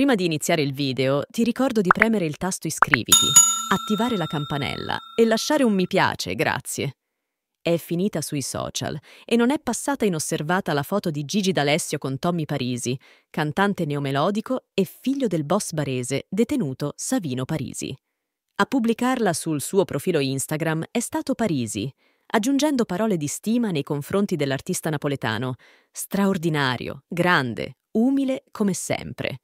Prima di iniziare il video ti ricordo di premere il tasto iscriviti, attivare la campanella e lasciare un mi piace, grazie. È finita sui social e non è passata inosservata la foto di Gigi D'Alessio con Tommy Parisi, cantante neomelodico e figlio del boss barese detenuto Savino Parisi. A pubblicarla sul suo profilo Instagram è stato Parisi, aggiungendo parole di stima nei confronti dell'artista napoletano, straordinario, grande, umile come sempre.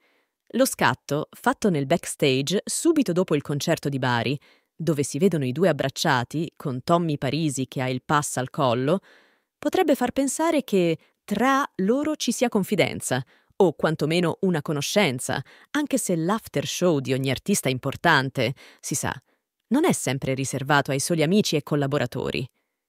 Lo scatto, fatto nel backstage subito dopo il concerto di Bari, dove si vedono i due abbracciati, con Tommy Parisi che ha il pass al collo, potrebbe far pensare che tra loro ci sia confidenza, o quantomeno una conoscenza, anche se l'after show di ogni artista importante, si sa, non è sempre riservato ai soli amici e collaboratori.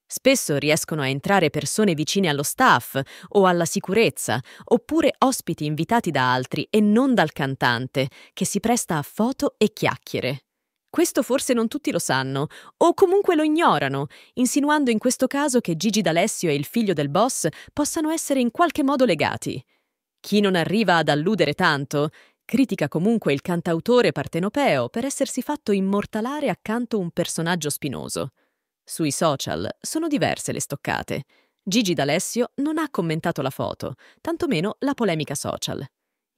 Spesso riescono a entrare persone vicine allo staff o alla sicurezza, oppure ospiti invitati da altri e non dal cantante, che si presta a foto e chiacchiere. Questo forse non tutti lo sanno, o comunque lo ignorano, insinuando in questo caso che Gigi D'Alessio e il figlio del boss possano essere in qualche modo legati. Chi non arriva ad alludere tanto, critica comunque il cantautore partenopeo per essersi fatto immortalare accanto a un personaggio spinoso. Sui social sono diverse le stoccate. Gigi D'Alessio non ha commentato la foto, tantomeno la polemica social.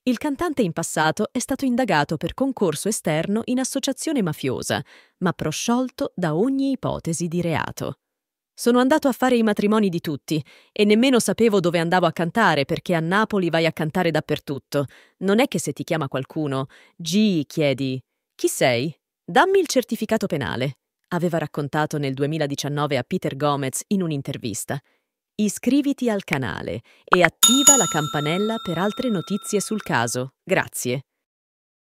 Il cantante in passato è stato indagato per concorso esterno in associazione mafiosa, ma prosciolto da ogni ipotesi di reato. Sono andato a fare i matrimoni di tutti e nemmeno sapevo dove andavo a cantare perché a Napoli vai a cantare dappertutto. Non è che se ti chiama qualcuno, G, chiedi, chi sei? Dammi il certificato penale aveva raccontato nel 2019 a Peter Gomez in un'intervista. Iscriviti al canale e attiva la campanella per altre notizie sul caso. Grazie.